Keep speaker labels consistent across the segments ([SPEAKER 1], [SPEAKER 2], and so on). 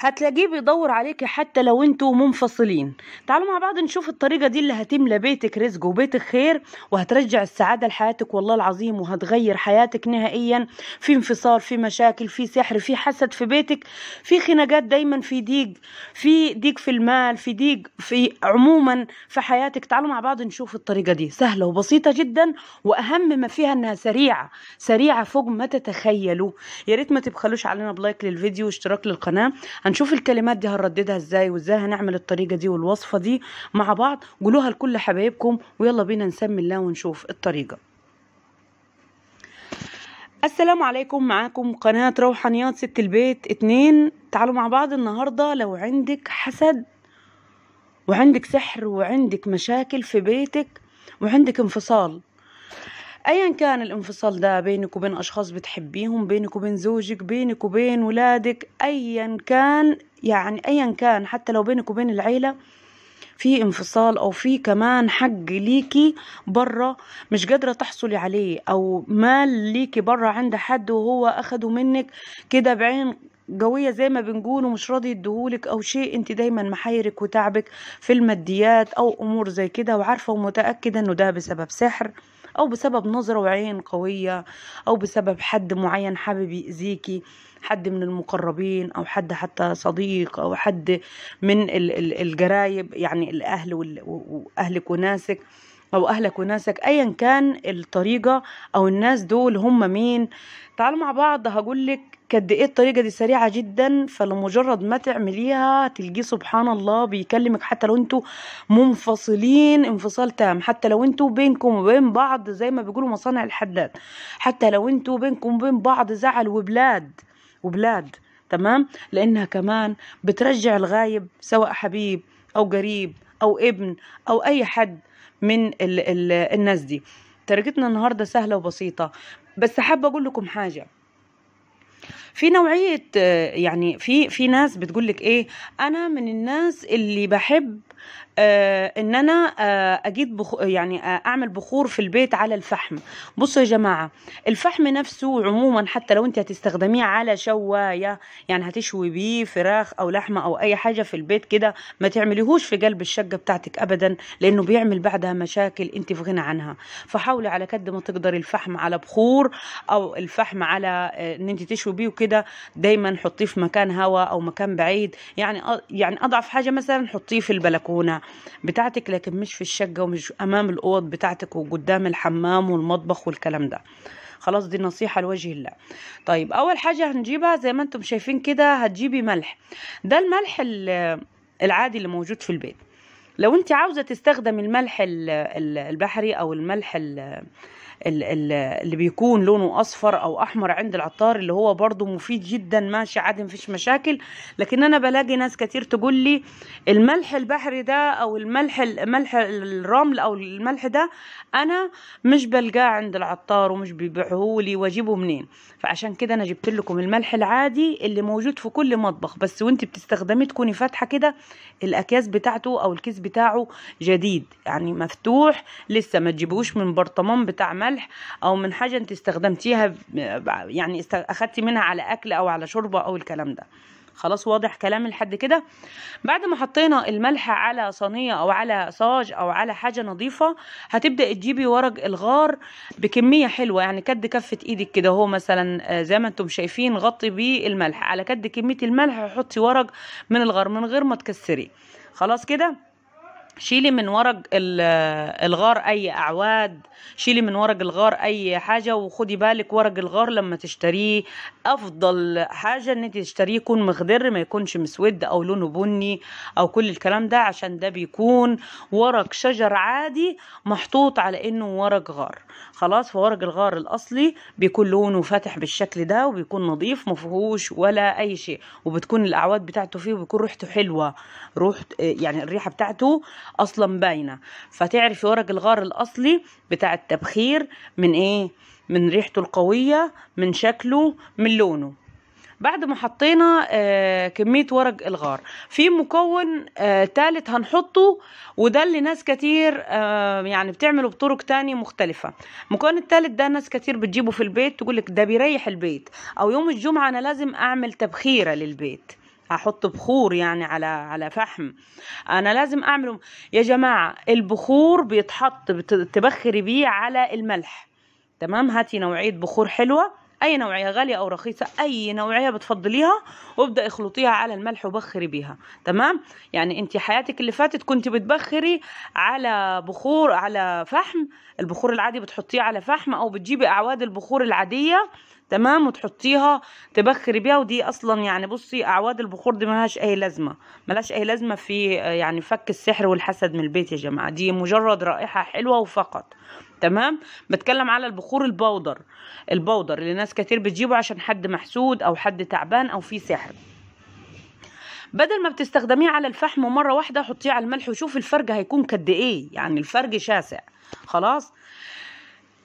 [SPEAKER 1] هتلاقيه بيدور عليكي حتى لو انتوا منفصلين تعالوا مع بعض نشوف الطريقه دي اللي هتملى بيتك رزق وبيتك خير وهترجع السعاده لحياتك والله العظيم وهتغير حياتك نهائيا في انفصال في مشاكل في سحر في حسد في بيتك في خناقات دايما في ديق في ديق في المال في ديق في عموما في حياتك تعالوا مع بعض نشوف الطريقه دي سهله وبسيطه جدا واهم ما فيها انها سريعه سريعه فوق ما تتخيلوا يا ريت ما تبخلوش علينا بلايك للفيديو واشتراك للقناه هنشوف الكلمات دي هنرددها ازاي وازاي هنعمل الطريقه دي والوصفه دي مع بعض قولوها لكل حبايبكم ويلا بينا نسمي الله ونشوف الطريقه السلام عليكم معاكم قناة روحانيات ست البيت اتنين تعالوا مع بعض النهاردة لو عندك حسد وعندك سحر وعندك مشاكل في بيتك وعندك انفصال ايا كان الانفصال ده بينك وبين اشخاص بتحبيهم بينك وبين زوجك بينك وبين ولادك ايا كان يعني ايا كان حتى لو بينك وبين العيله في انفصال او في كمان حق ليكي برا مش قادره تحصلي عليه او مال ليكي برا عند حد وهو اخده منك كده بعين قوية زي ما بنقول ومش راضي يديهولك أو شيء أنت دايما محيرك وتعبك في الماديات أو أمور زي كده وعارفة ومتأكدة أنه ده بسبب سحر أو بسبب نظرة وعين قوية أو بسبب حد معين حابب يأذيكي حد من المقربين أو حد حتى صديق أو حد من الجرايب يعني الأهل وأهلك وناسك او اهلك وناسك ايا كان الطريقه او الناس دول هم مين تعالوا مع بعض هقولك قد ايه الطريقه دي سريعه جدا فلمجرد ما تعمليها تلقي سبحان الله بيكلمك حتى لو انتوا منفصلين انفصال تام حتى لو انتوا بينكم وبين بعض زي ما بيقولوا مصانع الحداد حتى لو انتوا بينكم وبين بعض زعل وبلاد وبلاد تمام لانها كمان بترجع الغايب سواء حبيب او قريب او ابن او اي حد من الـ الـ الناس دي تركتنا النهارده سهله وبسيطه بس حابه اقول لكم حاجه في نوعيه آه، يعني في في ناس بتقول لك ايه انا من الناس اللي بحب آه، ان انا آه، اجيب بخ... يعني آه، اعمل بخور في البيت على الفحم بصوا يا جماعه الفحم نفسه عموما حتى لو انت هتستخدميه على شوايه يعني هتشوي بيه فراخ او لحمه او اي حاجه في البيت كده ما تعمليهوش في قلب الشقه بتاعتك ابدا لانه بيعمل بعدها مشاكل انت في غنى عنها فحاولي على قد ما تقدري الفحم على بخور او الفحم على ان انت تشوي بيه وكده دايما حطيه في مكان هواء او مكان بعيد يعني يعني اضعف حاجه مثلا حطيه في البلكونه بتاعتك لكن مش في الشقة ومش أمام الأوض بتاعتك وقدام الحمام والمطبخ والكلام ده خلاص دي نصيحة لوجه الله طيب أول حاجة هنجيبها زي ما انتم شايفين كده هتجيبي ملح ده الملح العادي اللي موجود في البيت لو انت عاوزة تستخدم الملح البحري أو الملح اللي بيكون لونه اصفر او احمر عند العطار اللي هو برضو مفيد جدا ماشي عادي مفيش مشاكل لكن انا بلاقي ناس كتير تقول لي الملح البحري ده او الملح ملح الرمل او الملح ده انا مش بلقاه عند العطار ومش بيبيعه لي واجيبه منين فعشان كده انا جبت لكم الملح العادي اللي موجود في كل مطبخ بس وانت بتستخدمي تكوني فاتحه كده الاكياس بتاعته او الكيس بتاعه جديد يعني مفتوح لسه ما تجيبوش من برطمان بتاع ملح ملح او من حاجه انت استخدمتيها يعني اخدتي منها على اكل او على شوربه او الكلام ده خلاص واضح كلام لحد كده بعد ما حطينا الملح على صينيه او على صاج او على حاجه نظيفه هتبدا تجيبي ورق الغار بكميه حلوه يعني كد كفه ايدك كده هو مثلا آه، زي ما انتم شايفين غطي بيه الملح على كد كميه الملح وحطي ورق من الغار من غير ما تكسريه خلاص كده شيلي من ورق الغار اي اعواد شيلي من ورق الغار اي حاجه وخدي بالك ورق الغار لما تشتريه افضل حاجه ان انت تشتريه يكون مخضر ما يكونش مسود او لونه بني او كل الكلام ده عشان ده بيكون ورق شجر عادي محطوط على انه ورق غار خلاص فورق الغار الاصلي بيكون لونه فاتح بالشكل ده وبيكون نظيف مفهوش ولا اي شيء وبتكون الاعواد بتاعته فيه وبيكون ريحته حلوه روح يعني الريحه بتاعته اصلا باينه فتعرفي ورق الغار الاصلي بتاع التبخير من ايه من ريحته القويه من شكله من لونه بعد ما حطينا آه كمية ورق الغار في مكون آه تالت هنحطه وده اللي ناس كتير آه يعني بتعمله بطرق تانية مختلفة المكون التالت ده ناس كتير بتجيبه في البيت تقولك ده بيريح البيت أو يوم الجمعة أنا لازم أعمل تبخيرة للبيت هحط بخور يعني على على فحم انا لازم اعمله يا جماعه البخور بيتحط تبخري بيه على الملح تمام هاتي نوعيه بخور حلوه اي نوعيه غاليه او رخيصه اي نوعيه بتفضليها وابدا اخلطيها على الملح وبخري بيها تمام يعني انت حياتك اللي فاتت كنت بتبخري على بخور على فحم البخور العادي بتحطيه على فحم او بتجيبي اعواد البخور العاديه تمام وتحطيها تبخري بيها ودي اصلا يعني بصي اعواد البخور دي ملهاش اي لازمه ملهاش اي لازمه في يعني فك السحر والحسد من البيت يا جماعه دي مجرد رائحه حلوه وفقط تمام بتكلم على البخور البودر البودر اللي ناس كتير بتجيبه عشان حد محسود او حد تعبان او في سحر بدل ما بتستخدميه على الفحم مره واحده حطيه على الملح وشوفي الفرق هيكون قد ايه يعني الفرق شاسع خلاص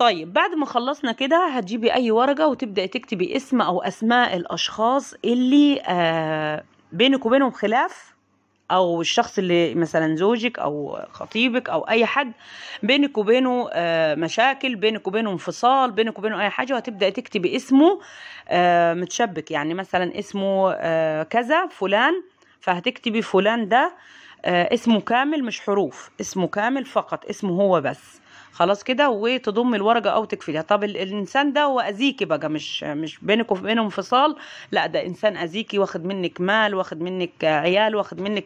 [SPEAKER 1] طيب بعد ما خلصنا كده هتجيبي اي ورقه وتبداي تكتبي اسم او اسماء الاشخاص اللي آه بينك وبينهم خلاف او الشخص اللي مثلا زوجك او خطيبك او اي حد بينك وبينه آه مشاكل بينك وبينه انفصال بينك وبينه اي حاجه وهتبداي تكتبي اسمه آه متشبك يعني مثلا اسمه آه، كذا فلان فهتكتبي فلان ده آه، اسمه كامل مش حروف اسمه كامل فقط اسمه هو بس خلاص كده وتضم الورقه او تكفيها طب الانسان ده هو اذيكي بقى مش مش بينك وبينه انفصال لا ده انسان اذيكي واخد منك مال واخد منك عيال واخد منك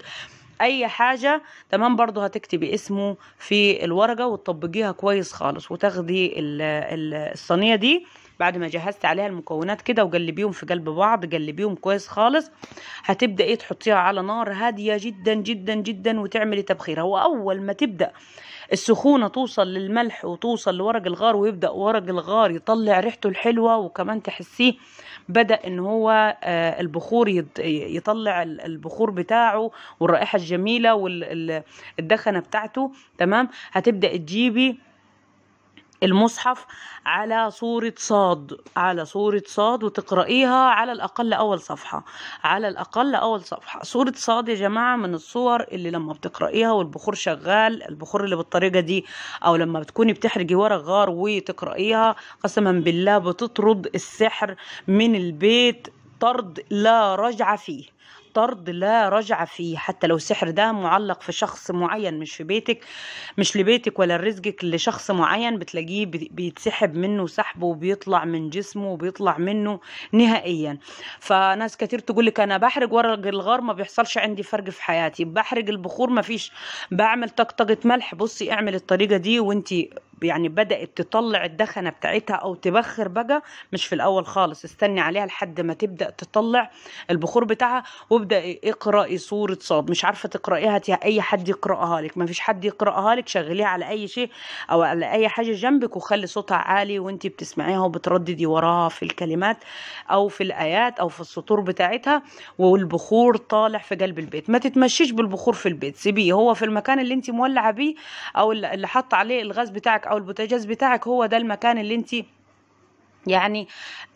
[SPEAKER 1] اي حاجة تمام برضو هتكتبي اسمه في الورقة وتطبقيها كويس خالص وتاخدي الصينية دي بعد ما جهزت عليها المكونات كده وقلبيهم في قلب بعض قلبيهم كويس خالص هتبدأ ايه تحطيها على نار هاديه جدا جدا جدا وتعملي تبخيرها واول ما تبدا السخونة توصل للملح وتوصل لورق الغار ويبدأ ورق الغار يطلع ريحته الحلوة وكمان تحسيه بدأ ان هو آه، البخور يطلع البخور بتاعه والرائحة الجميلة والدخنة بتاعته تمام هتبدأ تجيبي المصحف على صورة صاد على صورة صاد وتقرأيها على الأقل أول صفحة على الأقل أول صفحة صورة صاد يا جماعة من الصور اللي لما بتقرأيها والبخور شغال البخور اللي بالطريقة دي أو لما بتكوني بتحرجي ورا غار وتقرأيها قسما بالله بتطرد السحر من البيت طرد لا رجعة فيه طرد لا رجعة فيه حتى لو السحر ده معلق في شخص معين مش في بيتك مش لبيتك ولا لرزقك لشخص معين بتلاقيه بيتسحب منه سحبه وبيطلع من جسمه وبيطلع منه نهائيا فناس كتير تقول لك انا بحرج ورق الغار ما بيحصلش عندي فرق في حياتي بحرج البخور ما فيش بعمل طقطقه ملح بصي اعمل الطريقه دي وانت يعني بدأت تطلع الدخنة بتاعتها أو تبخر بقى مش في الأول خالص استني عليها لحد ما تبدأ تطلع البخور بتاعها وابدأ اقرأي سورة صاد مش عارفة تقرأيها هاتيها أي حد يقرأها لك ما فيش حد يقرأها لك شغليها على أي شيء أو على أي حاجة جنبك وخلي صوتها عالي وانت بتسمعيها وبترددي وراها في الكلمات أو في الآيات أو في السطور بتاعتها والبخور طالع في قلب البيت ما تتمشيش بالبخور في البيت سيبيه هو في المكان اللي انت مولعه بيه أو اللي حاطة عليه الغاز بتاعك او البوتاجاز بتاعك هو ده المكان اللي انت يعني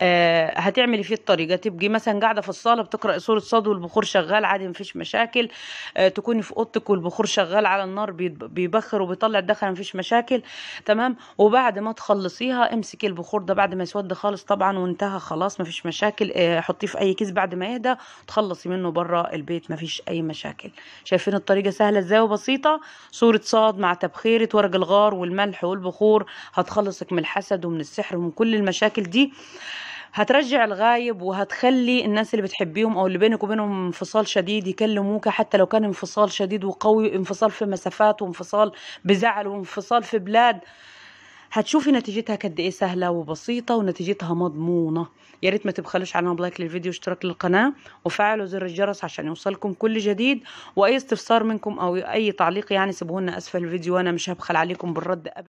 [SPEAKER 1] آه هتعملي فيه الطريقه تبقي مثلا قاعده في الصاله بتقراي سوره صاد والبخور شغال عادي مفيش مشاكل آه تكوني في اوضتك والبخور شغال على النار بيبخر وبيطلع الدخن مفيش مشاكل تمام وبعد ما تخلصيها امسكي البخور ده بعد ما يسود خالص طبعا وانتهى خلاص مفيش مشاكل آه حطيه في اي كيس بعد ما يهدى تخلصي منه بره البيت مفيش اي مشاكل شايفين الطريقه سهله ازاي وبسيطه سوره صاد مع تبخيره ورق الغار والملح والبخور هتخلصك من الحسد ومن السحر ومن كل المشاكل المشاكل دي هترجع الغايب وهتخلي الناس اللي بتحبيهم او اللي بينك وبينهم انفصال شديد يكلموك حتى لو كان انفصال شديد وقوي انفصال في مسافات وانفصال بزعل وانفصال في بلاد هتشوفي نتيجتها قد ايه سهله وبسيطه ونتيجتها مضمونه يا ريت ما تبخلوش علينا بلايك للفيديو واشتراك للقناه وفعلوا زر الجرس عشان يوصلكم كل جديد واي استفسار منكم او اي تعليق يعني سيبوه لنا اسفل الفيديو وانا مش هبخل عليكم بالرد أبدا